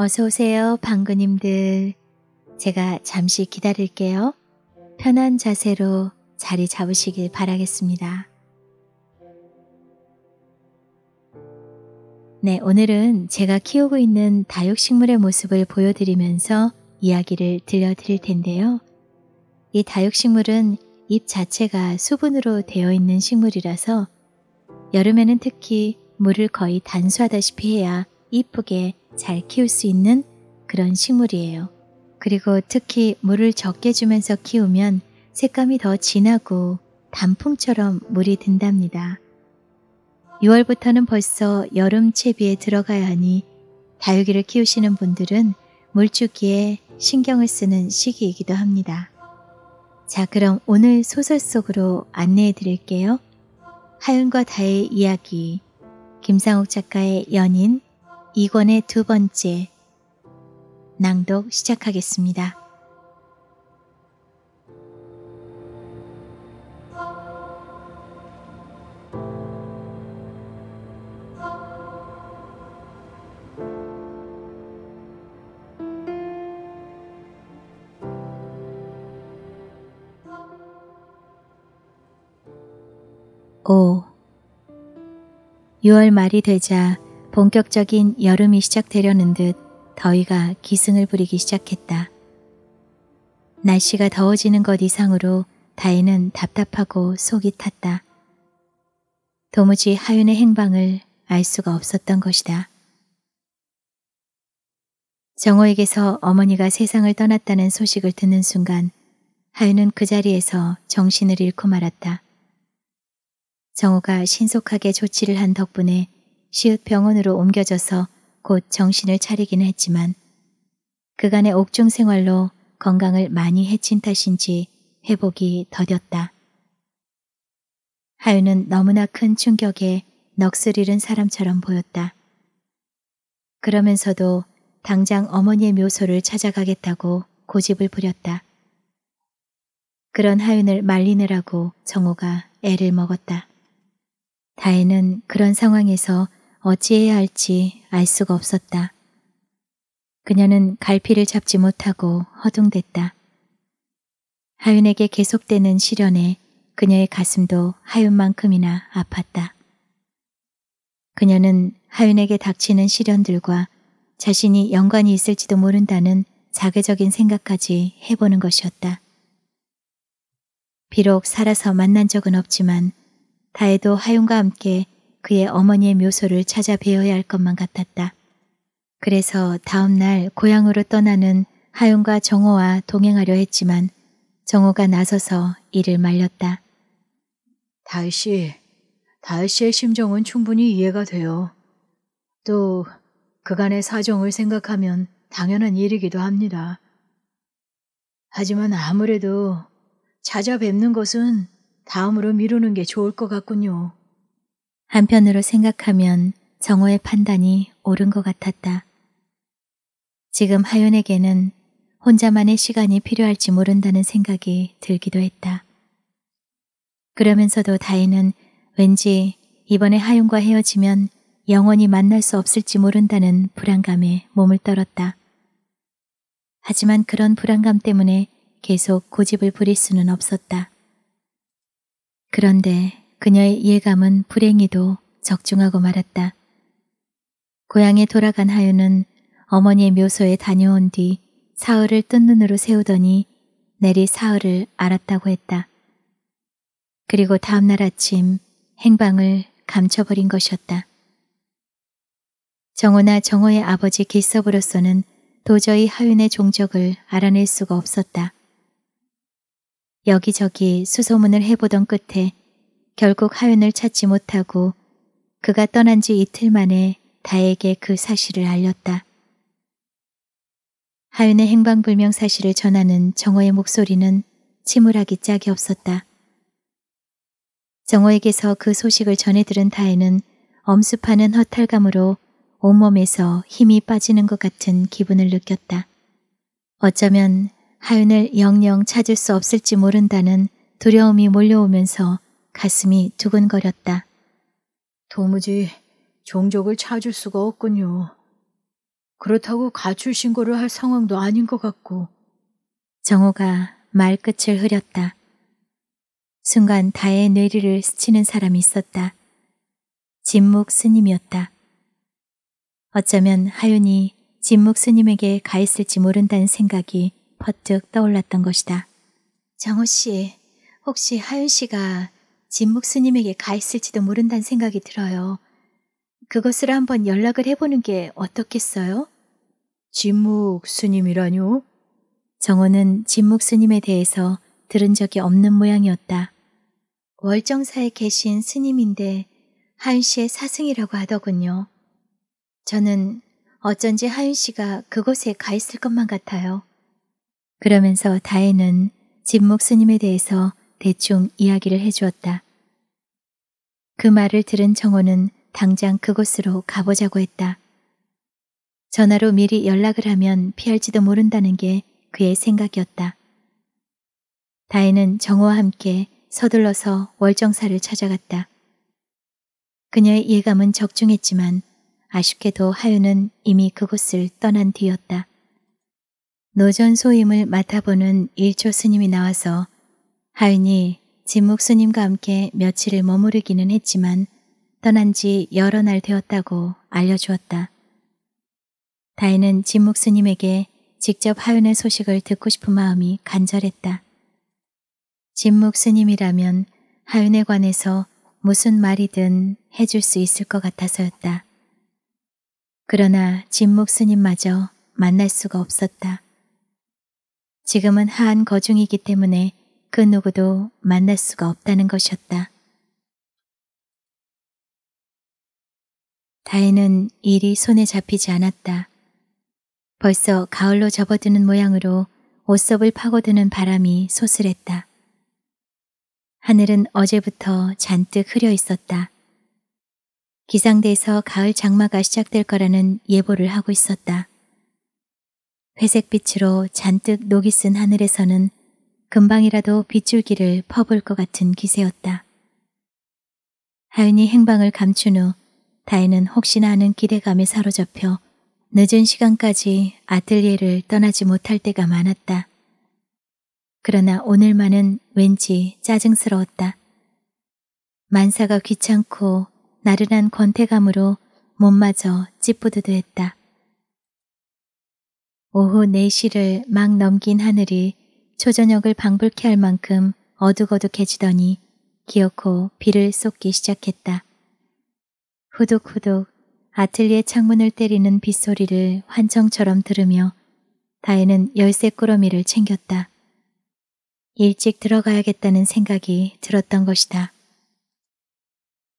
어서 오세요, 방구님들. 제가 잠시 기다릴게요. 편한 자세로 자리 잡으시길 바라겠습니다. 네, 오늘은 제가 키우고 있는 다육식물의 모습을 보여드리면서 이야기를 들려드릴 텐데요. 이 다육식물은 잎 자체가 수분으로 되어 있는 식물이라서 여름에는 특히 물을 거의 단수하다시피 해야 이쁘게 잘 키울 수 있는 그런 식물이에요. 그리고 특히 물을 적게 주면서 키우면 색감이 더 진하고 단풍처럼 물이 든답니다. 6월부터는 벌써 여름 채비에 들어가야 하니 다육이를 키우시는 분들은 물주기에 신경을 쓰는 시기이기도 합니다. 자, 그럼 오늘 소설 속으로 안내해 드릴게요. 하윤과 다의 이야기, 김상욱 작가의 연인, 2권의 두 번째 낭독 시작하겠습니다. 오 6월 말이 되자 본격적인 여름이 시작되려는 듯 더위가 기승을 부리기 시작했다. 날씨가 더워지는 것 이상으로 다혜는 답답하고 속이 탔다. 도무지 하윤의 행방을 알 수가 없었던 것이다. 정호에게서 어머니가 세상을 떠났다는 소식을 듣는 순간 하윤은 그 자리에서 정신을 잃고 말았다. 정호가 신속하게 조치를 한 덕분에 시읒 병원으로 옮겨져서 곧 정신을 차리긴 했지만 그간의 옥중 생활로 건강을 많이 해친 탓인지 회복이 더뎠다. 하윤은 너무나 큰 충격에 넋을 잃은 사람처럼 보였다. 그러면서도 당장 어머니의 묘소를 찾아가겠다고 고집을 부렸다. 그런 하윤을 말리느라고 정호가 애를 먹었다. 다혜는 그런 상황에서 어찌해야 할지 알 수가 없었다. 그녀는 갈피를 잡지 못하고 허둥댔다. 하윤에게 계속되는 시련에 그녀의 가슴도 하윤만큼이나 아팠다. 그녀는 하윤에게 닥치는 시련들과 자신이 연관이 있을지도 모른다는 자괴적인 생각까지 해보는 것이었다. 비록 살아서 만난 적은 없지만 다해도 하윤과 함께 그의 어머니의 묘소를 찾아 뵈어야 할 것만 같았다. 그래서 다음날 고향으로 떠나는 하윤과 정호와 동행하려 했지만 정호가 나서서 이를 말렸다. 다혜씨, 다혜씨의 심정은 충분히 이해가 돼요. 또 그간의 사정을 생각하면 당연한 일이기도 합니다. 하지만 아무래도 찾아뵙는 것은 다음으로 미루는 게 좋을 것 같군요. 한편으로 생각하면 정호의 판단이 옳은 것 같았다. 지금 하윤에게는 혼자만의 시간이 필요할지 모른다는 생각이 들기도 했다. 그러면서도 다혜는 왠지 이번에 하윤과 헤어지면 영원히 만날 수 없을지 모른다는 불안감에 몸을 떨었다. 하지만 그런 불안감 때문에 계속 고집을 부릴 수는 없었다. 그런데 그녀의 예감은 불행히도 적중하고 말았다. 고향에 돌아간 하윤은 어머니의 묘소에 다녀온 뒤 사흘을 뜬 눈으로 세우더니 내리 사흘을 알았다고 했다. 그리고 다음날 아침 행방을 감춰버린 것이었다. 정호나 정호의 아버지 길섭으로서는 도저히 하윤의 종적을 알아낼 수가 없었다. 여기저기 수소문을 해보던 끝에 결국 하윤을 찾지 못하고 그가 떠난 지 이틀 만에 다에게 그 사실을 알렸다. 하윤의 행방불명 사실을 전하는 정호의 목소리는 침울하기 짝이 없었다. 정호에게서 그 소식을 전해 들은 다혜는 엄습하는 허탈감으로 온몸에서 힘이 빠지는 것 같은 기분을 느꼈다. 어쩌면 하윤을 영영 찾을 수 없을지 모른다는 두려움이 몰려오면서 가슴이 두근거렸다. 도무지 종족을 찾을 수가 없군요. 그렇다고 가출 신고를 할 상황도 아닌 것 같고. 정호가 말끝을 흐렸다. 순간 다의 뇌리를 스치는 사람이 있었다. 진묵 스님이었다. 어쩌면 하윤이 진묵 스님에게 가 있을지 모른다는 생각이 퍼뜩 떠올랐던 것이다. 정호 씨, 혹시 하윤 씨가 진목 스님에게 가 있을지도 모른다는 생각이 들어요. 그것을 한번 연락을 해보는 게 어떻겠어요? 진목 스님이라뇨? 정호는 진목 스님에 대해서 들은 적이 없는 모양이었다. 월정사에 계신 스님인데 하윤 씨의 사승이라고 하더군요. 저는 어쩐지 하윤 씨가 그곳에 가 있을 것만 같아요. 그러면서 다혜는 진목 스님에 대해서 대충 이야기를 해주었다. 그 말을 들은 정호는 당장 그곳으로 가보자고 했다. 전화로 미리 연락을 하면 피할지도 모른다는 게 그의 생각이었다. 다혜는 정호와 함께 서둘러서 월정사를 찾아갔다. 그녀의 예감은 적중했지만 아쉽게도 하윤은 이미 그곳을 떠난 뒤였다. 노전 소임을 맡아보는 일초 스님이 나와서 하윤이 진 목수님과 함께 며칠을 머무르기는 했지만 떠난 지 여러 날 되었다고 알려주었다. 다혜는 진 목수님에게 직접 하윤의 소식을 듣고 싶은 마음이 간절했다. 진 목수님이라면 하윤에 관해서 무슨 말이든 해줄 수 있을 것 같아서였다. 그러나 진 목수님마저 만날 수가 없었다. 지금은 하한 거중이기 때문에 그 누구도 만날 수가 없다는 것이었다. 다혜는 일이 손에 잡히지 않았다. 벌써 가을로 접어드는 모양으로 옷섭을 파고드는 바람이 소슬했다. 하늘은 어제부터 잔뜩 흐려 있었다. 기상대에서 가을 장마가 시작될 거라는 예보를 하고 있었다. 회색빛으로 잔뜩 녹이 쓴 하늘에서는 금방이라도 빗줄기를 퍼볼 것 같은 기세였다. 하윤이 행방을 감춘 후 다혜는 혹시나 하는 기대감에 사로잡혀 늦은 시간까지 아틀리에를 떠나지 못할 때가 많았다. 그러나 오늘만은 왠지 짜증스러웠다. 만사가 귀찮고 나른한 권태감으로 몸마저 찌뿌드드 했다. 오후 4시를 막 넘긴 하늘이 초저녁을 방불케 할 만큼 어둑어둑해지더니 기어코 비를 쏟기 시작했다. 후둑후둑 아틀리에 창문을 때리는 빗소리를 환청처럼 들으며 다혜는 열쇠 꾸러미를 챙겼다. 일찍 들어가야겠다는 생각이 들었던 것이다.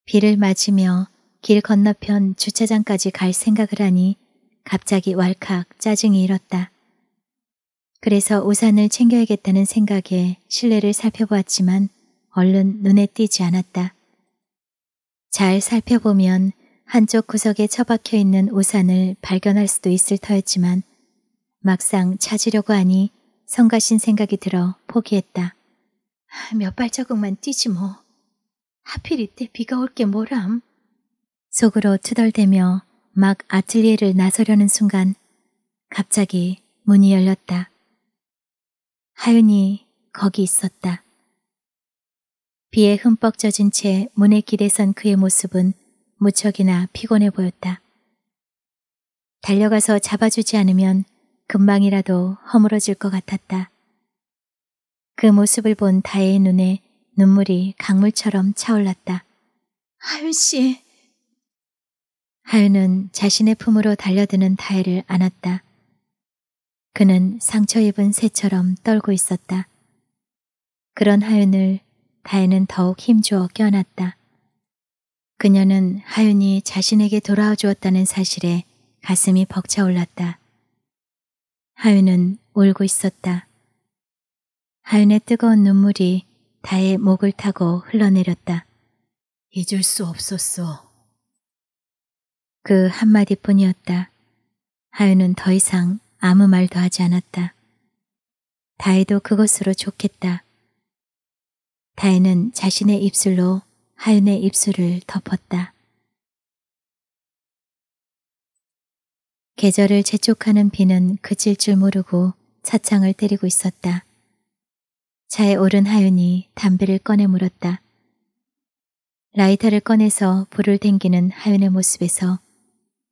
비를 맞으며 길 건너편 주차장까지 갈 생각을 하니 갑자기 왈칵 짜증이 일었다. 그래서 우산을 챙겨야겠다는 생각에 실내를 살펴보았지만 얼른 눈에 띄지 않았다. 잘 살펴보면 한쪽 구석에 처박혀 있는 우산을 발견할 수도 있을 터였지만 막상 찾으려고 하니 성가신 생각이 들어 포기했다. 몇 발자국만 뛰지 뭐. 하필 이때 비가 올 게 뭐람. 속으로 투덜대며 막 아틀리에를 나서려는 순간 갑자기 문이 열렸다. 하윤이 거기 있었다. 비에 흠뻑 젖은 채 문에 기대선 그의 모습은 무척이나 피곤해 보였다. 달려가서 잡아주지 않으면 금방이라도 허물어질 것 같았다. 그 모습을 본 다혜의 눈에 눈물이 강물처럼 차올랐다. 하윤 씨. 하윤은 자신의 품으로 달려드는 다혜를 안았다. 그는 상처 입은 새처럼 떨고 있었다. 그런 하윤을 다혜는 더욱 힘주어 껴안았다. 그녀는 하윤이 자신에게 돌아와 주었다는 사실에 가슴이 벅차올랐다. 하윤은 울고 있었다. 하윤의 뜨거운 눈물이 다의 목을 타고 흘러내렸다. 잊을 수 없었어. 그 한마디뿐이었다. 하윤은 더 이상 아무 말도 하지 않았다. 다혜도 그것으로 좋겠다. 다혜는 자신의 입술로 하윤의 입술을 덮었다. 계절을 재촉하는 비는 그칠 줄 모르고 차창을 때리고 있었다. 차에 오른 하윤이 담배를 꺼내 물었다. 라이터를 꺼내서 불을 댕기는 하윤의 모습에서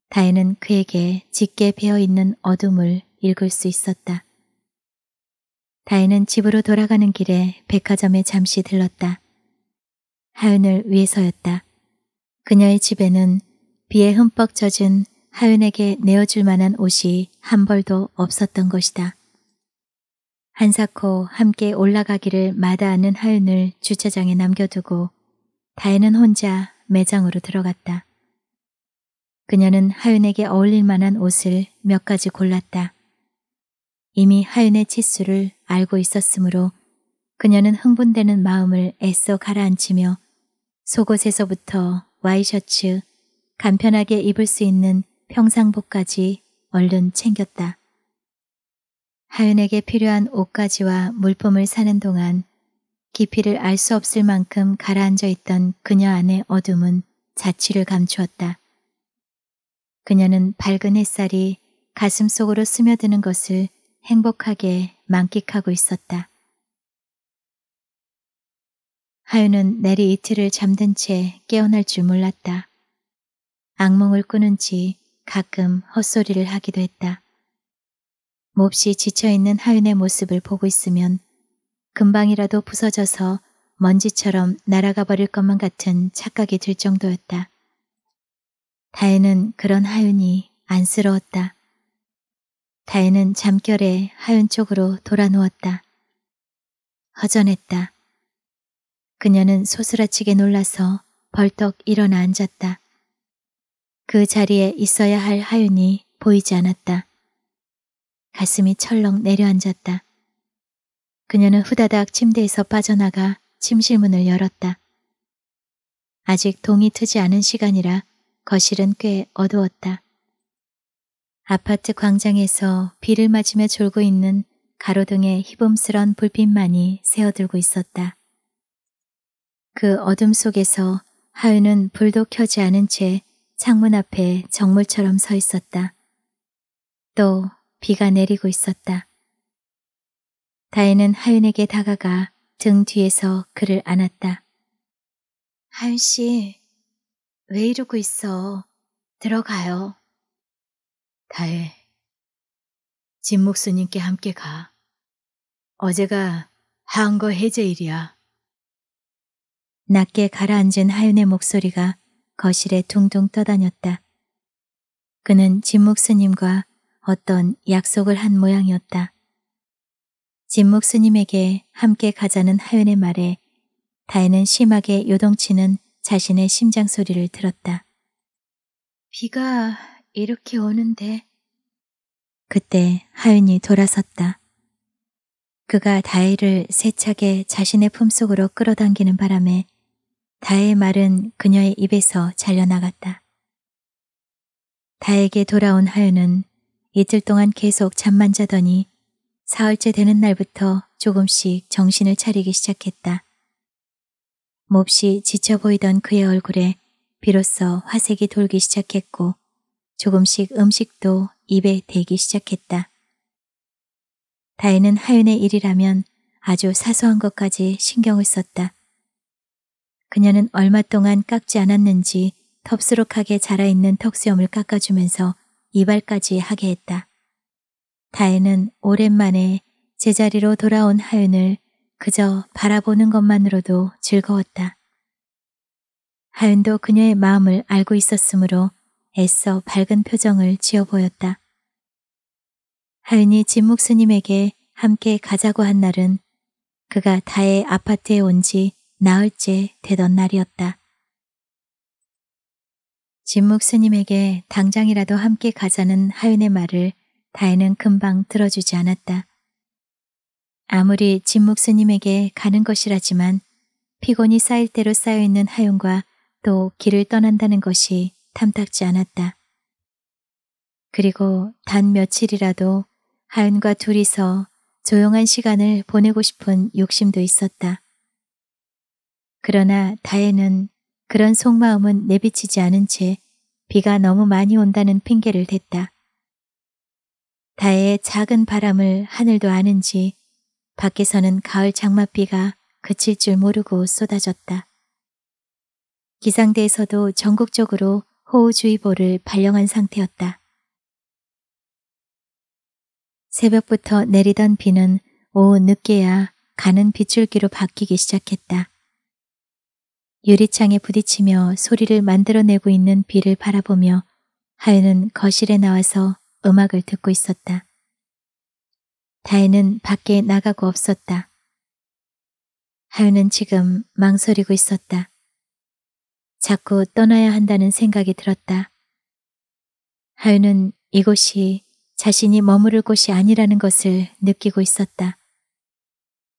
다혜는 그에게 짙게 베어있는 어둠을 읽을 수 있었다. 다혜는 집으로 돌아가는 길에 백화점에 잠시 들렀다. 하윤을 위해서였다. 그녀의 집에는 비에 흠뻑 젖은 하윤에게 내어줄 만한 옷이 한 벌도 없었던 것이다. 한사코 함께 올라가기를 마다하는 하윤을 주차장에 남겨두고 다혜는 혼자 매장으로 들어갔다. 그녀는 하윤에게 어울릴 만한 옷을 몇 가지 골랐다. 이미 하윤의 치수를 알고 있었으므로 그녀는 흥분되는 마음을 애써 가라앉히며 속옷에서부터 와이셔츠, 간편하게 입을 수 있는 평상복까지 얼른 챙겼다. 하윤에게 필요한 옷까지와 물품을 사는 동안 깊이를 알 수 없을 만큼 가라앉아 있던 그녀 안의 어둠은 자취를 감추었다. 그녀는 밝은 햇살이 가슴 속으로 스며드는 것을 행복하게 만끽하고 있었다. 하윤은 내리 이틀을 잠든 채 깨어날 줄 몰랐다. 악몽을 꾸는지 가끔 헛소리를 하기도 했다. 몹시 지쳐있는 하윤의 모습을 보고 있으면 금방이라도 부서져서 먼지처럼 날아가 버릴 것만 같은 착각이 들 정도였다. 다혜는 그런 하윤이 안쓰러웠다. 다혜는 잠결에 하윤 쪽으로 돌아누웠다. 허전했다. 그녀는 소스라치게 놀라서 벌떡 일어나 앉았다. 그 자리에 있어야 할 하윤이 보이지 않았다. 가슴이 철렁 내려앉았다. 그녀는 후다닥 침대에서 빠져나가 침실문을 열었다. 아직 동이 트지 않은 시간이라 거실은 꽤 어두웠다. 아파트 광장에서 비를 맞으며 졸고 있는 가로등에 희범스런 불빛만이 새어들고 있었다. 그 어둠 속에서 하윤은 불도 켜지 않은 채 창문 앞에 정물처럼 서 있었다. 또 비가 내리고 있었다. 다혜는 하윤에게 다가가 등 뒤에서 그를 안았다. 하윤 씨, 왜 이러고 있어? 들어가요. 다혜, 진 목수님께 함께 가. 어제가 한거 해제일이야. 낮게 가라앉은 하윤의 목소리가 거실에 둥둥 떠다녔다. 그는 진 목수님과 어떤 약속을 한 모양이었다. 진 목수님에게 함께 가자는 하윤의 말에 다혜는 심하게 요동치는 자신의 심장 소리를 들었다. 비가 이렇게 오는데. 그때 하윤이 돌아섰다. 그가 다혜를 세차게 자신의 품속으로 끌어당기는 바람에 다혜의 말은 그녀의 입에서 잘려나갔다. 다에게 돌아온 하윤은 이틀 동안 계속 잠만 자더니 사흘째 되는 날부터 조금씩 정신을 차리기 시작했다. 몹시 지쳐 보이던 그의 얼굴에 비로소 화색이 돌기 시작했고 조금씩 음식도 입에 대기 시작했다. 다혜는 하윤의 일이라면 아주 사소한 것까지 신경을 썼다. 그녀는 얼마 동안 깎지 않았는지 덥수룩하게 자라있는 턱수염을 깎아주면서 이발까지 하게 했다. 다혜는 오랜만에 제자리로 돌아온 하윤을 그저 바라보는 것만으로도 즐거웠다. 하윤도 그녀의 마음을 알고 있었으므로 애써 밝은 표정을 지어 보였다. 하윤이 진묵 스님에게 함께 가자고 한 날은 그가 다의 아파트에 온 지 나흘째 되던 날이었다. 진묵 스님에게 당장이라도 함께 가자는 하윤의 말을 다혜는 금방 들어주지 않았다. 아무리 진 목수님에게 가는 것이라지만 피곤이 쌓일 대로 쌓여있는 하용과 또 길을 떠난다는 것이 탐탁지 않았다. 그리고 단 며칠이라도 하윤과 둘이서 조용한 시간을 보내고 싶은 욕심도 있었다. 그러나 다혜는 그런 속마음은 내비치지 않은 채 비가 너무 많이 온다는 핑계를 댔다. 다혜의 작은 바람을 하늘도 아는지 밖에서는 가을 장맛비가 그칠 줄 모르고 쏟아졌다. 기상대에서도 전국적으로 호우주의보를 발령한 상태였다. 새벽부터 내리던 비는 오후 늦게야 가는 빗줄기로 바뀌기 시작했다. 유리창에 부딪히며 소리를 만들어내고 있는 비를 바라보며 하윤은 거실에 나와서 음악을 듣고 있었다. 다혜는 밖에 나가고 없었다. 하윤은 지금 망설이고 있었다. 자꾸 떠나야 한다는 생각이 들었다. 하윤은 이곳이 자신이 머무를 곳이 아니라는 것을 느끼고 있었다.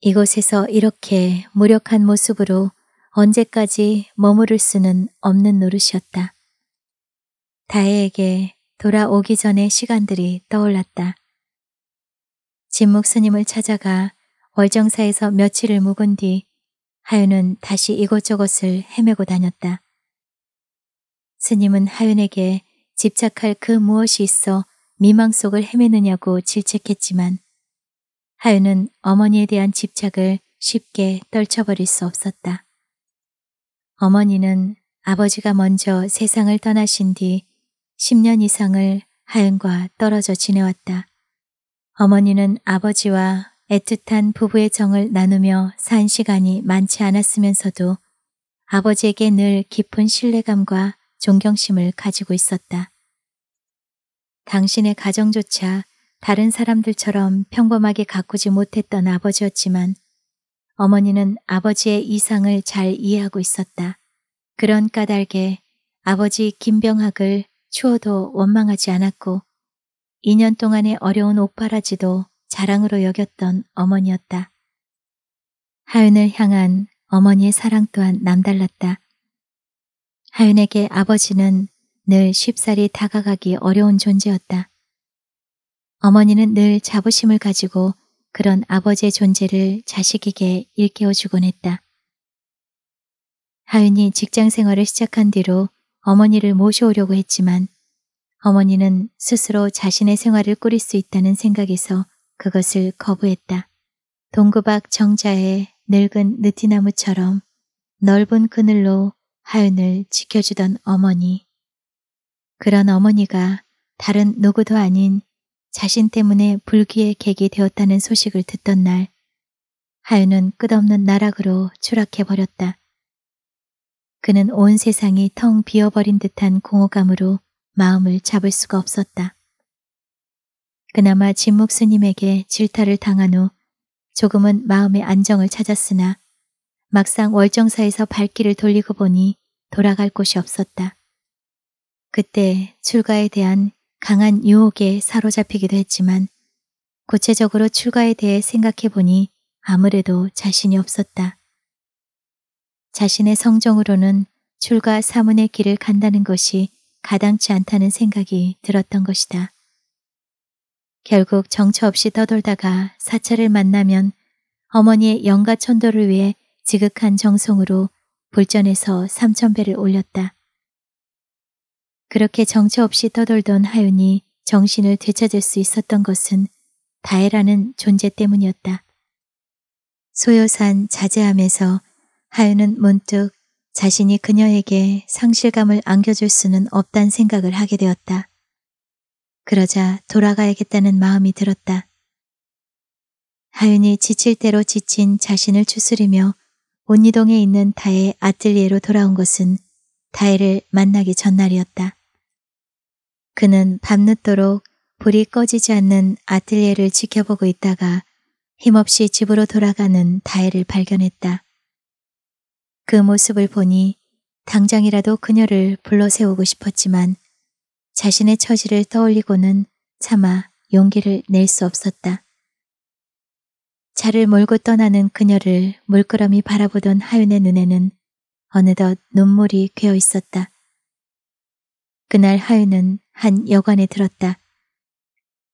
이곳에서 이렇게 무력한 모습으로 언제까지 머무를 수는 없는 노릇이었다. 다혜에게 돌아오기 전의 시간들이 떠올랐다. 진목 스님을 찾아가 월정사에서 며칠을 묵은 뒤 하윤은 다시 이곳저곳을 헤매고 다녔다. 스님은 하윤에게 집착할 그 무엇이 있어 미망 속을 헤매느냐고 질책했지만 하윤은 어머니에 대한 집착을 쉽게 떨쳐버릴 수 없었다. 어머니는 아버지가 먼저 세상을 떠나신 뒤 10년 이상을 하윤과 떨어져 지내왔다. 어머니는 아버지와 애틋한 부부의 정을 나누며 산 시간이 많지 않았으면서도 아버지에게 늘 깊은 신뢰감과 존경심을 가지고 있었다. 당신의 가정조차 다른 사람들처럼 평범하게 가꾸지 못했던 아버지였지만 어머니는 아버지의 이상을 잘 이해하고 있었다. 그런 까닭에 아버지 김병학을 추워도 원망하지 않았고 2년 동안의 어려운 옷바라지도 자랑으로 여겼던 어머니였다. 하윤을 향한 어머니의 사랑 또한 남달랐다. 하윤에게 아버지는 늘 쉽사리 다가가기 어려운 존재였다. 어머니는 늘 자부심을 가지고 그런 아버지의 존재를 자식에게 일깨워주곤 했다. 하윤이 직장 생활을 시작한 뒤로 어머니를 모셔오려고 했지만 어머니는 스스로 자신의 생활을 꾸릴 수 있다는 생각에서 그것을 거부했다. 동구박 정자의 늙은 느티나무처럼 넓은 그늘로 하윤을 지켜주던 어머니. 그런 어머니가 다른 누구도 아닌 자신 때문에 불귀의 객이 되었다는 소식을 듣던 날 하윤은 끝없는 나락으로 추락해버렸다. 그는 온 세상이 텅 비어버린 듯한 공허감으로 마음을 잡을 수가 없었다. 그나마 진 목스님에게 질타를 당한 후 조금은 마음의 안정을 찾았으나 막상 월정사에서 발길을 돌리고 보니 돌아갈 곳이 없었다. 그때 출가에 대한 강한 유혹에 사로잡히기도 했지만 구체적으로 출가에 대해 생각해 보니 아무래도 자신이 없었다. 자신의 성정으로는 출가 사문의 길을 간다는 것이 가당치 않다는 생각이 들었던 것이다. 결국 정처 없이 떠돌다가 사찰을 만나면 어머니의 영가 천도를 위해 지극한 정성으로 불전에서 삼천배를 올렸다. 그렇게 정처 없이 떠돌던 하윤이 정신을 되찾을 수 있었던 것은 다혜라는 존재 때문이었다. 소요산 자제함에서 하윤은 문득 자신이 그녀에게 상실감을 안겨줄 수는 없단 생각을 하게 되었다. 그러자 돌아가야겠다는 마음이 들었다. 하윤이 지칠 대로 지친 자신을 추스리며 온이동에 있는 다의 아틀리에로 돌아온 것은 다혜를 만나기 전날이었다. 그는 밤늦도록 불이 꺼지지 않는 아틀리에를 지켜보고 있다가 힘없이 집으로 돌아가는 다혜를 발견했다. 그 모습을 보니 당장이라도 그녀를 불러세우고 싶었지만 자신의 처지를 떠올리고는 차마 용기를 낼 수 없었다. 차를 몰고 떠나는 그녀를 물끄러미 바라보던 하윤의 눈에는 어느덧 눈물이 괴어 있었다. 그날 하윤은 한 여관에 들었다.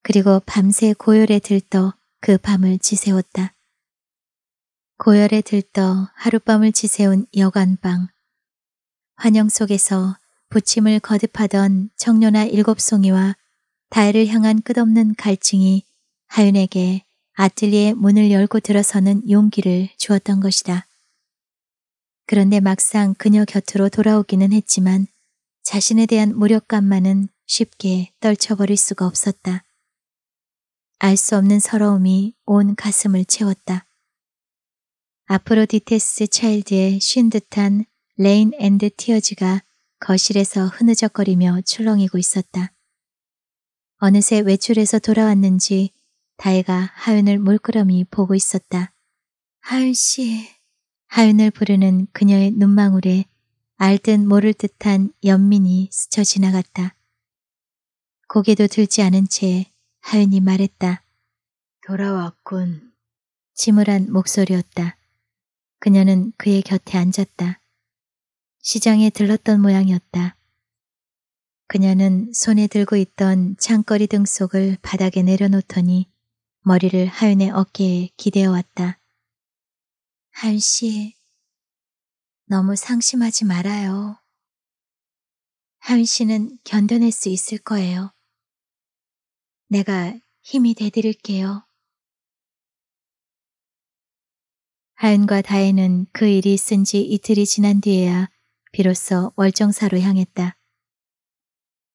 그리고 밤새 고열에 들떠 그 밤을 지새웠다. 고열에 들떠 하룻밤을 지새운 여간방. 환영 속에서 부침을 거듭하던 청년아 일곱송이와 다혜를 향한 끝없는 갈증이 하윤에게 아틀리의 문을 열고 들어서는 용기를 주었던 것이다. 그런데 막상 그녀 곁으로 돌아오기는 했지만 자신에 대한 무력감만은 쉽게 떨쳐버릴 수가 없었다. 알 수 없는 서러움이 온 가슴을 채웠다. 아프로디테스 차일드의 쉰 듯한 레인 앤드 티어즈가 거실에서 흐느적거리며 출렁이고 있었다. 어느새 외출해서 돌아왔는지 다혜가 하윤을 물끄러미 보고 있었다. 하윤 씨. 하윤을 부르는 그녀의 눈망울에 알듯 모를 듯한 연민이 스쳐 지나갔다. 고개도 들지 않은 채 하윤이 말했다. 돌아왔군. 지물한 목소리였다. 그녀는 그의 곁에 앉았다. 시장에 들렀던 모양이었다. 그녀는 손에 들고 있던 창거리 등 속을 바닥에 내려놓더니 머리를 하윤의 어깨에 기대어 왔다. 하윤 씨, 너무 상심하지 말아요. 하윤 씨는 견뎌낼 수 있을 거예요. 내가 힘이 돼드릴게요. 하은과 다혜는 그 일이 있은 지 이틀이 지난 뒤에야 비로소 월정사로 향했다.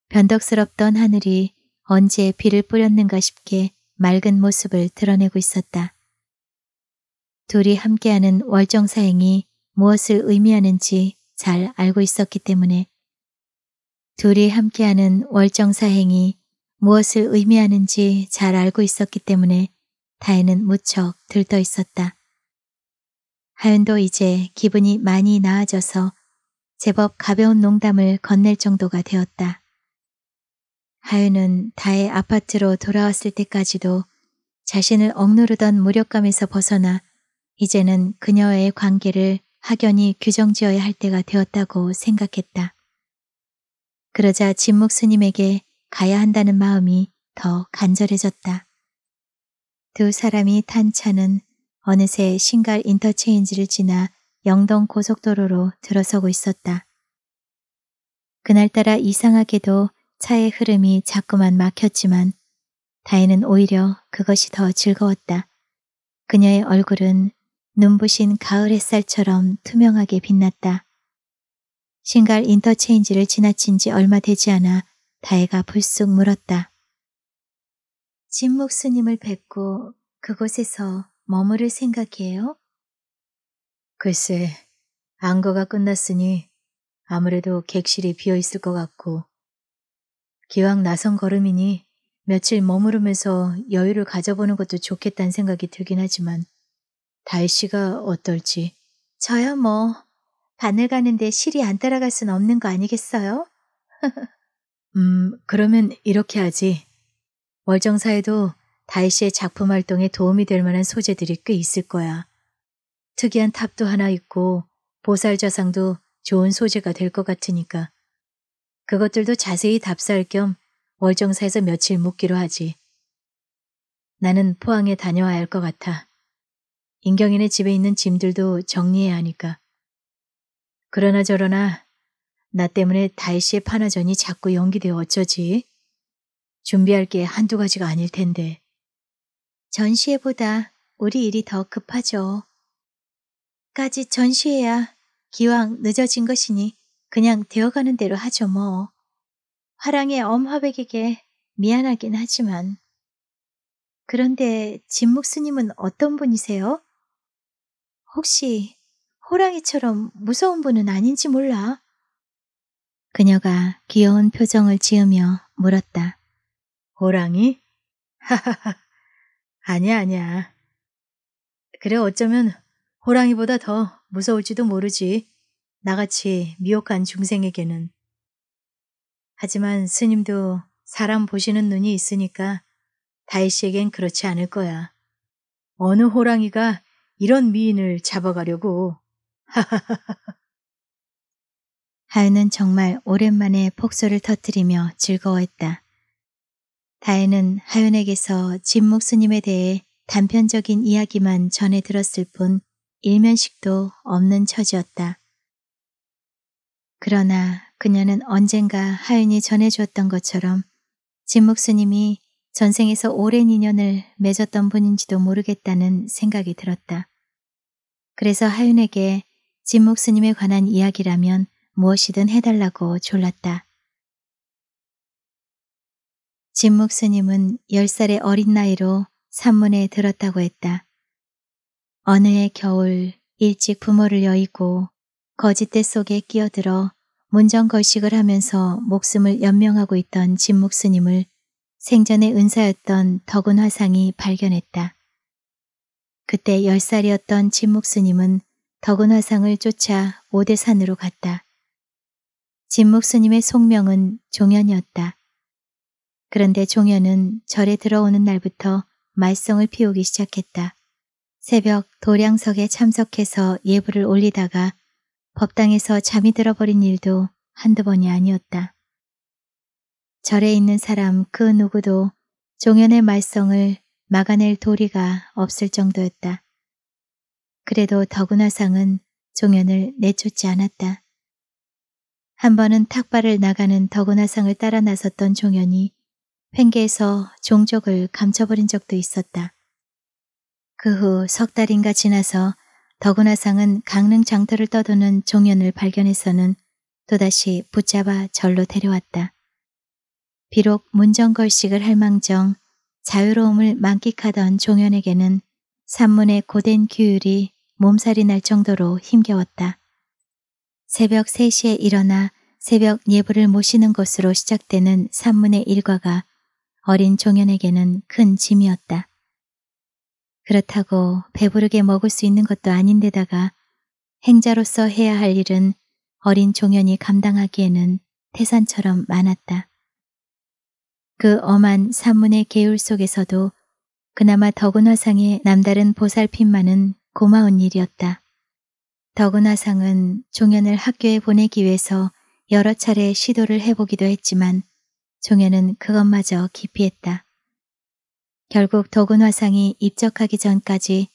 변덕스럽던 하늘이 언제 비를 뿌렸는가 싶게 맑은 모습을 드러내고 있었다. 둘이 함께하는 월정사행이 무엇을 의미하는지 잘 알고 있었기 때문에 둘이 함께하는 월정사행이 무엇을 의미하는지 잘 알고 있었기 때문에 다혜는 무척 들떠 있었다. 하윤도 이제 기분이 많이 나아져서 제법 가벼운 농담을 건넬 정도가 되었다. 하윤은 다의 아파트로 돌아왔을 때까지도 자신을 억누르던 무력감에서 벗어나 이제는 그녀의 관계를 확연히 규정지어야 할 때가 되었다고 생각했다. 그러자 진묵 스님에게 가야 한다는 마음이 더 간절해졌다. 두 사람이 탄 차는 어느새 신갈 인터체인지를 지나 영동 고속도로로 들어서고 있었다. 그날따라 이상하게도 차의 흐름이 자꾸만 막혔지만 다혜는 오히려 그것이 더 즐거웠다. 그녀의 얼굴은 눈부신 가을 햇살처럼 투명하게 빛났다. 신갈 인터체인지를 지나친 지 얼마 되지 않아 다혜가 불쑥 물었다. 진묵 스님을 뵙고 그곳에서 머무를 생각이에요? 글쎄, 안거가 끝났으니 아무래도 객실이 비어있을 것 같고 기왕 나선 걸음이니 며칠 머무르면서 여유를 가져보는 것도 좋겠다는 생각이 들긴 하지만 달씨가 어떨지 저야 뭐 바늘 가는데 실이 안 따라갈 순 없는 거 아니겠어요? 음, 그러면 이렇게 하지. 월정사에도 다이씨의 작품 활동에 도움이 될 만한 소재들이 꽤 있을 거야. 특이한 탑도 하나 있고 보살자상도 좋은 소재가 될 것 같으니까. 그것들도 자세히 답사할 겸 월정사에서 며칠 묵기로 하지. 나는 포항에 다녀와야 할 것 같아. 인경이네 집에 있는 짐들도 정리해야 하니까. 그러나 저러나 나 때문에 다이씨의 판화전이 자꾸 연기되어 어쩌지? 준비할 게 한두 가지가 아닐 텐데. 전시회보다 우리 일이 더 급하죠. 까지 전시회야 기왕 늦어진 것이니 그냥 되어가는 대로 하죠 뭐. 화랑의 엄화백에게 미안하긴 하지만. 그런데 진묵스님은 어떤 분이세요? 혹시 호랑이처럼 무서운 분은 아닌지 몰라. 그녀가 귀여운 표정을 지으며 물었다. 호랑이? 하하하. 아니야, 아니야. 그래, 어쩌면 호랑이보다 더 무서울지도 모르지. 나같이 미혹한 중생에게는. 하지만 스님도 사람 보시는 눈이 있으니까 다이 씨에겐 그렇지 않을 거야. 어느 호랑이가 이런 미인을 잡아가려고. 하은은 하하하하 정말 오랜만에 폭소를 터뜨리며 즐거워했다. 아연는 하윤에게서 진목스님에 대해 단편적인 이야기만 전해 들었을 뿐 일면식도 없는 처지였다. 그러나 그녀는 언젠가 하윤이 전해주었던 것처럼 진목스님이 전생에서 오랜 인연을 맺었던 분인지도 모르겠다는 생각이 들었다. 그래서 하윤에게 진목스님에 관한 이야기라면 무엇이든 해달라고 졸랐다. 진목 스님은 10살의 어린 나이로 산문에 들었다고 했다. 어느 해 겨울 일찍 부모를 여의고 거짓대 속에 끼어들어 문정거식을 하면서 목숨을 연명하고 있던 진목 스님을 생전의 은사였던 덕은 화상이 발견했다. 그때 10살이었던 진목 스님은 덕은 화상을 쫓아 오대산으로 갔다. 진목 스님의 속명은 종현이었다. 그런데 종현은 절에 들어오는 날부터 말썽을 피우기 시작했다. 새벽 도량석에 참석해서 예불을 올리다가 법당에서 잠이 들어버린 일도 한두 번이 아니었다. 절에 있는 사람 그 누구도 종현의 말썽을 막아낼 도리가 없을 정도였다. 그래도 더구나상은 종현을 내쫓지 않았다. 한 번은 탁발을 나가는 더구나상을 따라 나섰던 종현이 횡계에서 종족을 감춰버린 적도 있었다. 그 후 석 달인가 지나서 더구나상은 강릉 장터를 떠도는 종현을 발견해서는 또다시 붙잡아 절로 데려왔다. 비록 문정걸식을 할 망정 자유로움을 만끽하던 종현에게는 산문의 고된 규율이 몸살이 날 정도로 힘겨웠다. 새벽 3시에 일어나 새벽 예불을 모시는 것으로 시작되는 산문의 일과가 어린 종현에게는 큰 짐이었다. 그렇다고 배부르게 먹을 수 있는 것도 아닌데다가 행자로서 해야 할 일은 어린 종현이 감당하기에는 태산처럼 많았다. 그 엄한 산문의 계율 속에서도 그나마 더은화상의 남다른 보살핌만은 고마운 일이었다. 더은화상은 종현을 학교에 보내기 위해서 여러 차례 시도를 해보기도 했지만 종현은 그것마저 기피했다. 결국 도군 화상이 입적하기 전까지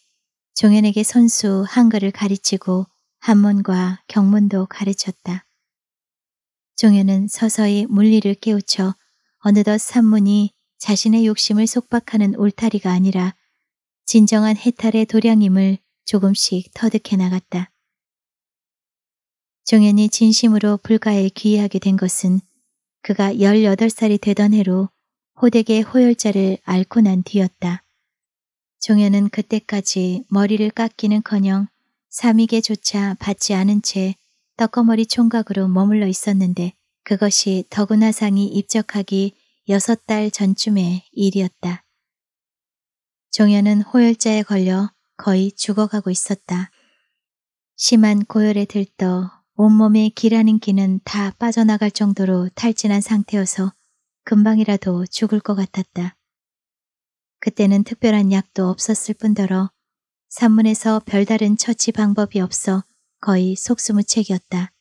종현에게 선수 한글을 가르치고 한문과 경문도 가르쳤다. 종현은 서서히 물리를 깨우쳐 어느덧 산문이 자신의 욕심을 속박하는 울타리가 아니라 진정한 해탈의 도량임을 조금씩 터득해 나갔다. 종현이 진심으로 불가에 귀의하게 된 것은 그가 18살이 되던 해로 호되게 호열자를 앓고 난 뒤였다. 종현은 그때까지 머리를 깎기는커녕 삼익에조차 받지 않은 채 떡거머리 총각으로 머물러 있었는데 그것이 더구나상이 입적하기 여섯 달 전쯤의 일이었다. 종현은 호열자에 걸려 거의 죽어가고 있었다. 심한 고열에 들떠 온몸에 기라는 기는 다 빠져나갈 정도로 탈진한 상태여서 금방이라도 죽을 것 같았다. 그때는 특별한 약도 없었을 뿐더러 산문에서 별다른 처치 방법이 없어 거의 속수무책이었다.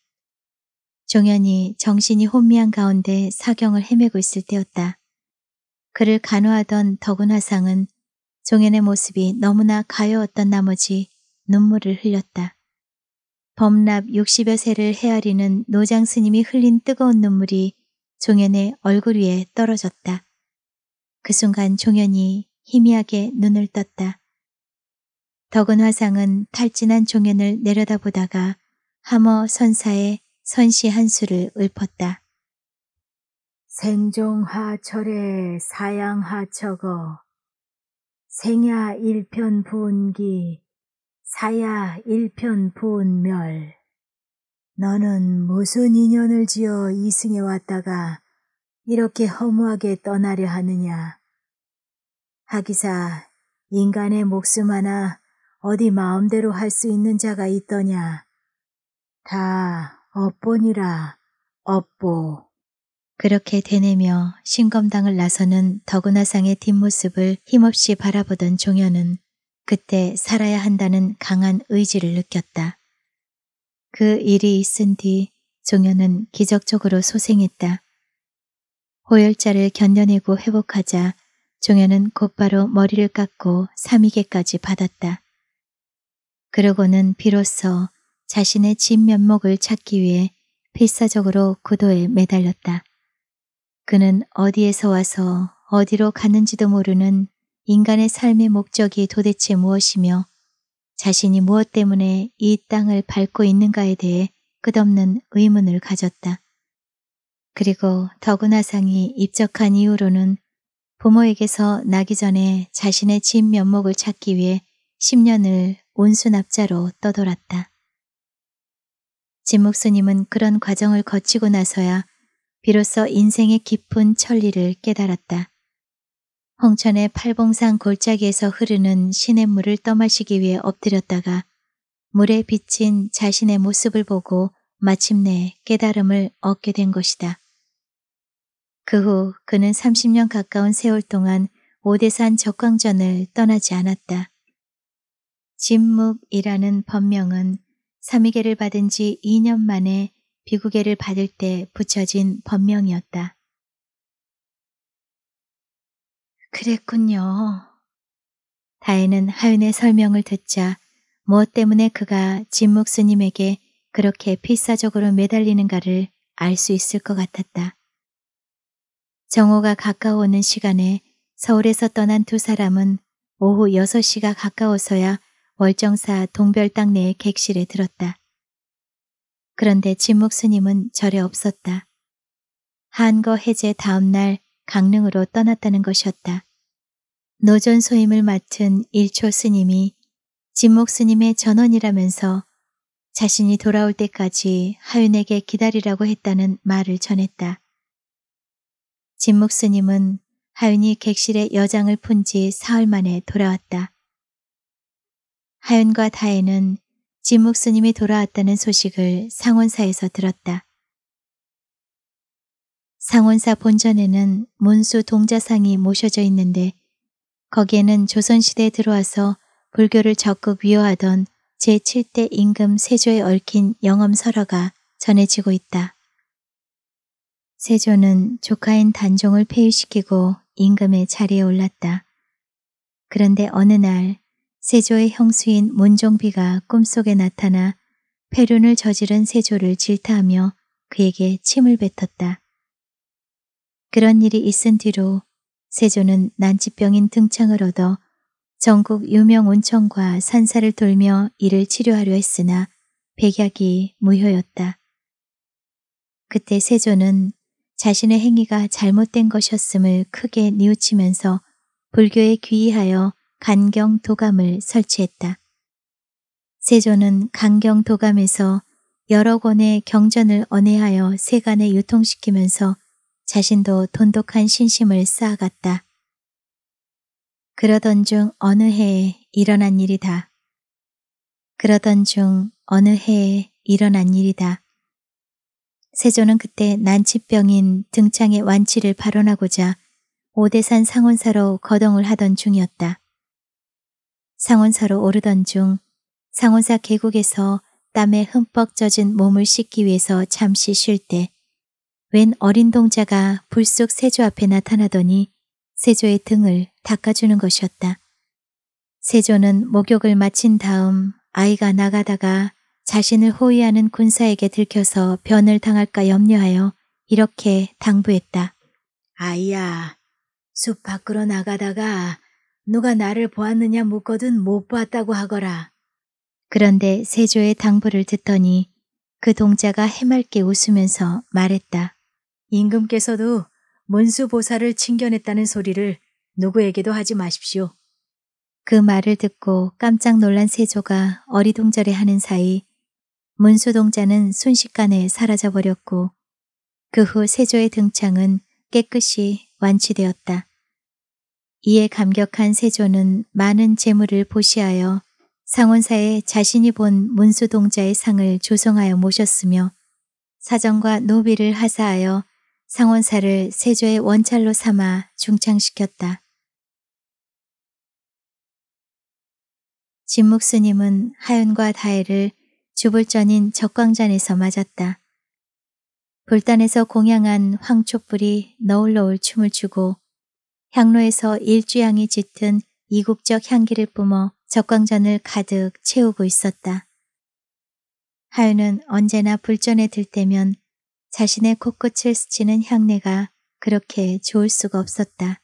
종현이 정신이 혼미한 가운데 사경을 헤매고 있을 때였다. 그를 간호하던 덕운화상은 종현의 모습이 너무나 가여웠던 나머지 눈물을 흘렸다. 범납 60여 세를 헤아리는 노장 스님이 흘린 뜨거운 눈물이 종현의 얼굴 위에 떨어졌다. 그 순간 종현이 희미하게 눈을 떴다. 덕은 화상은 탈진한 종현을 내려다보다가 하머 선사의 선시 한 수를 읊었다. 생종하철에 사양하처거 생야 일편 분기 사야 일편 보멸 너는 무슨 인연을 지어 이승에 왔다가 이렇게 허무하게 떠나려 하느냐. 하기사 인간의 목숨 하나 어디 마음대로 할 수 있는 자가 있더냐. 다 업보니라 업보. 그렇게 되뇌며 신검당을 나서는 더구나상의 뒷모습을 힘없이 바라보던 종현은 그때 살아야 한다는 강한 의지를 느꼈다. 그 일이 있은 뒤 종현은 기적적으로 소생했다. 호열자를 견뎌내고 회복하자 종현은 곧바로 머리를 깎고 삼위계까지 받았다. 그러고는 비로소 자신의 진면목을 찾기 위해 필사적으로 구도에 매달렸다. 그는 어디에서 와서 어디로 갔는지도 모르는 인간의 삶의 목적이 도대체 무엇이며 자신이 무엇 때문에 이 땅을 밟고 있는가에 대해 끝없는 의문을 가졌다. 그리고 더구나상이 입적한 이후로는 부모에게서 나기 전에 자신의 집 면목을 찾기 위해 10년을 온수납자로 떠돌았다. 진목스님은 그런 과정을 거치고 나서야 비로소 인생의 깊은 천리를 깨달았다. 홍천의 팔봉산 골짜기에서 흐르는 시냇물을 떠마시기 위해 엎드렸다가 물에 비친 자신의 모습을 보고 마침내 깨달음을 얻게 된 것이다. 그 후 그는 30년 가까운 세월 동안 오대산 적광전을 떠나지 않았다. 진묵이라는 법명은 삼위계를 받은 지 2년 만에 비구계를 받을 때 붙여진 법명이었다. 그랬군요. 다혜는 하윤의 설명을 듣자 무엇 뭐 때문에 그가 진목 스님에게 그렇게 필사적으로 매달리는가를 알 수 있을 것 같았다. 정호가 가까워오는 시간에 서울에서 떠난 두 사람은 오후 6시가 가까워서야 월정사 동별당 내의 객실에 들었다. 그런데 진목 스님은 절에 없었다. 한거 해제 다음 날 강릉으로 떠났다는 것이었다. 노전 소임을 맡은 일초 스님이 진목 스님의 전원이라면서 자신이 돌아올 때까지 하윤에게 기다리라고 했다는 말을 전했다. 진목 스님은 하윤이 객실에 여장을 푼 지 사흘 만에 돌아왔다. 하윤과 다혜는 진목 스님이 돌아왔다는 소식을 상원사에서 들었다. 상원사 본전에는 문수 동자상이 모셔져 있는데 거기에는 조선시대에 들어와서 불교를 적극 위호하던 제7대 임금 세조에 얽힌 영엄설화가 전해지고 있다. 세조는 조카인 단종을 폐위시키고 임금의 자리에 올랐다. 그런데 어느 날 세조의 형수인 문종비가 꿈속에 나타나 폐륜을 저지른 세조를 질타하며 그에게 침을 뱉었다. 그런 일이 있은 뒤로 세조는 난치병인 등창을 얻어 전국 유명 온천과 산사를 돌며 이를 치료하려 했으나 백약이 무효였다. 그때 세조는 자신의 행위가 잘못된 것이었음을 크게 뉘우치면서 불교에 귀의하여 간경 도감을 설치했다. 세조는 간경 도감에서 여러 권의 경전을 언해하여 세간에 유통시키면서 자신도 돈독한 신심을 쌓아갔다. 그러던 중 어느 해에 일어난 일이다. 그러던 중 어느 해에 일어난 일이다. 세조는 그때 난치병인 등창의 완치를 발언하고자 오대산 상원사로 거동을 하던 중이었다. 상원사로 오르던 중 상원사 계곡에서 땀에 흠뻑 젖은 몸을 씻기 위해서 잠시 쉴때 웬 어린 동자가 불쑥 세조 앞에 나타나더니 세조의 등을 닦아주는 것이었다. 세조는 목욕을 마친 다음 아이가 나가다가 자신을 호위하는 군사에게 들켜서 변을 당할까 염려하여 이렇게 당부했다. 아이야, 숲 밖으로 나가다가 누가 나를 보았느냐 묻거든 못 보았다고 하거라. 그런데 세조의 당부를 듣더니 그 동자가 해맑게 웃으면서 말했다. 임금께서도 문수보살을 칭견했다는 소리를 누구에게도 하지 마십시오. 그 말을 듣고 깜짝 놀란 세조가 어리둥절해 하는 사이 문수동자는 순식간에 사라져 버렸고 그 후 세조의 등창은 깨끗이 완치되었다. 이에 감격한 세조는 많은 재물을 보시하여 상원사에 자신이 본 문수동자의 상을 조성하여 모셨으며 사정과 노비를 하사하여 상원사를 세조의 원찰로 삼아 중창시켰다. 진묵스님은 하윤과 다혜를 주불전인 적광잔에서 맞았다. 불단에서 공양한 황촛불이 너울너울 춤을 추고 향로에서 일주양이 짙은 이국적 향기를 뿜어 적광전을 가득 채우고 있었다. 하윤은 언제나 불전에 들 때면 자신의 코끝을 스치는 향내가 그렇게 좋을 수가 없었다.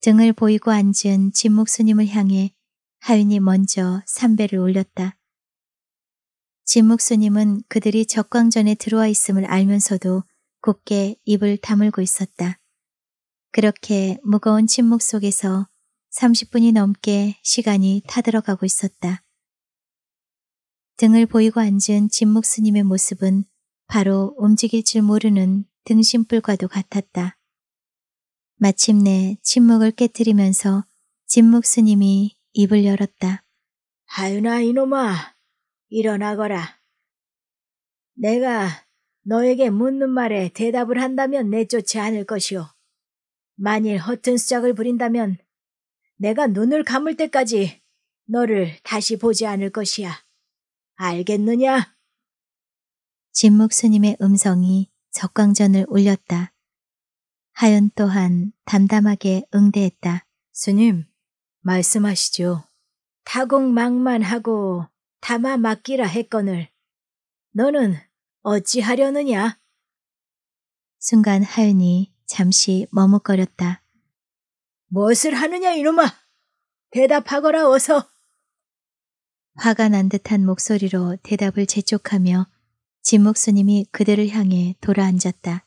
등을 보이고 앉은 진목 스님을 향해 하윤이 먼저 삼배를 올렸다. 진목 스님은 그들이 적광전에 들어와 있음을 알면서도 곱게 입을 다물고 있었다. 그렇게 무거운 침묵 속에서 30분이 넘게 시간이 타들어가고 있었다. 등을 보이고 앉은 진묵 스님의 모습은 바로 움직일 줄 모르는 등심불과도 같았다. 마침내 침묵을 깨뜨리면서 진묵 스님이 입을 열었다. 하윤아 이놈아 일어나거라. 내가 너에게 묻는 말에 대답을 한다면 내쫓지 않을 것이오. 만일 허튼 수작을 부린다면 내가 눈을 감을 때까지 너를 다시 보지 않을 것이야. 알겠느냐? 진묵 스님의 음성이 적광전을 울렸다. 하연 또한 담담하게 응대했다. 스님, 말씀하시죠. 타국 망만하고 담아 맡기라 했거늘. 너는 어찌하려느냐? 순간 하연이 잠시 머뭇거렸다. 무엇을 하느냐 이놈아! 대답하거라 어서! 화가 난 듯한 목소리로 대답을 재촉하며 진목수님이 그들을 향해 돌아앉았다.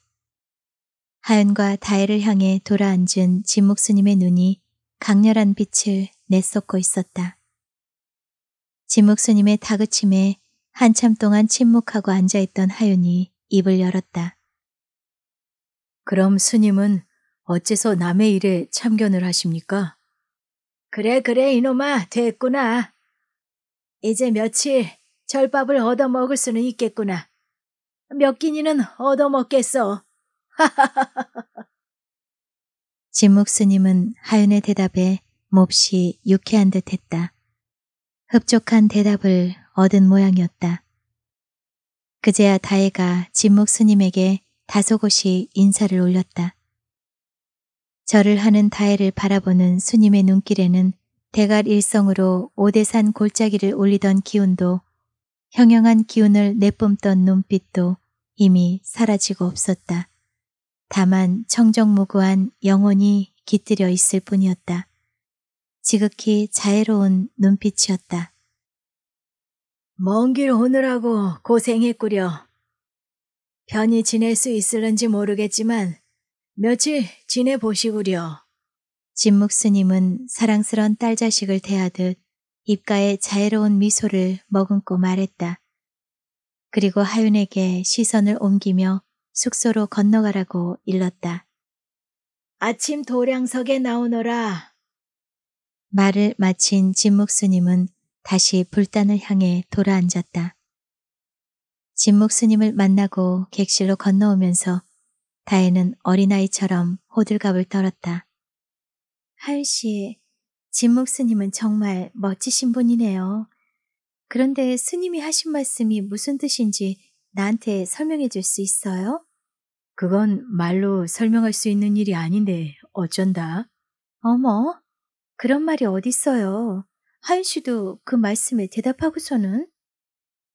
하연과 다혜를 향해 돌아앉은 진목수님의 눈이 강렬한 빛을 내쏟고 있었다. 진목수님의 다그침에 한참 동안 침묵하고 앉아있던 하윤이 입을 열었다. 그럼 스님은 어째서 남의 일에 참견을 하십니까? 그래 그래 이놈아 됐구나. 이제 며칠 절밥을 얻어먹을 수는 있겠구나. 몇 끼니는 얻어먹겠어. 진묵 스님은 하윤의 대답에 몹시 유쾌한 듯 했다. 흡족한 대답을 얻은 모양이었다. 그제야 다혜가 진묵 스님에게 다소곳이 인사를 올렸다. 절을 하는 다혜를 바라보는 스님의 눈길에는 대갈 일성으로 오대산 골짜기를 올리던 기운도 형형한 기운을 내뿜던 눈빛도 이미 사라지고 없었다. 다만 청정무구한 영혼이 깃들여 있을 뿐이었다. 지극히 자애로운 눈빛이었다. 먼 길 오느라고 고생했구려. 편히 지낼 수 있을는지 모르겠지만 며칠 지내보시구려. 진묵스님은 사랑스런 딸 자식을 대하듯 입가에 자애로운 미소를 머금고 말했다. 그리고 하윤에게 시선을 옮기며 숙소로 건너가라고 일렀다. 아침 도량석에 나오너라. 말을 마친 진묵스님은 다시 불단을 향해 돌아앉았다. 진묵스님을 만나고 객실로 건너오면서 다혜는 어린아이처럼 호들갑을 떨었다. 하윤 씨, 진목 스님은 정말 멋지신 분이네요. 그런데 스님이 하신 말씀이 무슨 뜻인지 나한테 설명해 줄 수 있어요? 그건 말로 설명할 수 있는 일이 아닌데 어쩐다. 어머, 그런 말이 어딨어요. 하윤 씨도 그 말씀에 대답하고서는?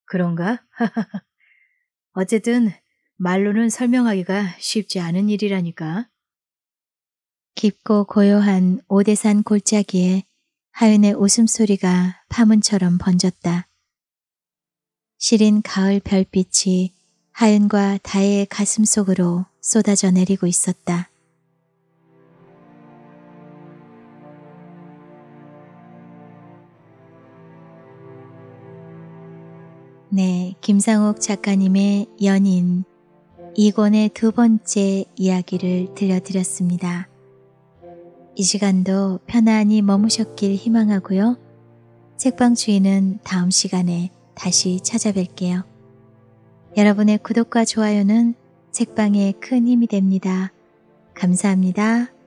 그런가? 어쨌든 말로는 설명하기가 쉽지 않은 일이라니까. 깊고 고요한 오대산 골짜기에 하윤의 웃음소리가 파문처럼 번졌다. 시린 가을 별빛이 하윤과 다혜의 가슴 속으로 쏟아져 내리고 있었다. 네, 김상옥 작가님의 연인 이권의 두 번째 이야기를 들려드렸습니다. 이 시간도 편안히 머무셨길 희망하고요. 책방 주인은 다음 시간에 다시 찾아뵐게요. 여러분의 구독과 좋아요는 책방에 큰 힘이 됩니다. 감사합니다.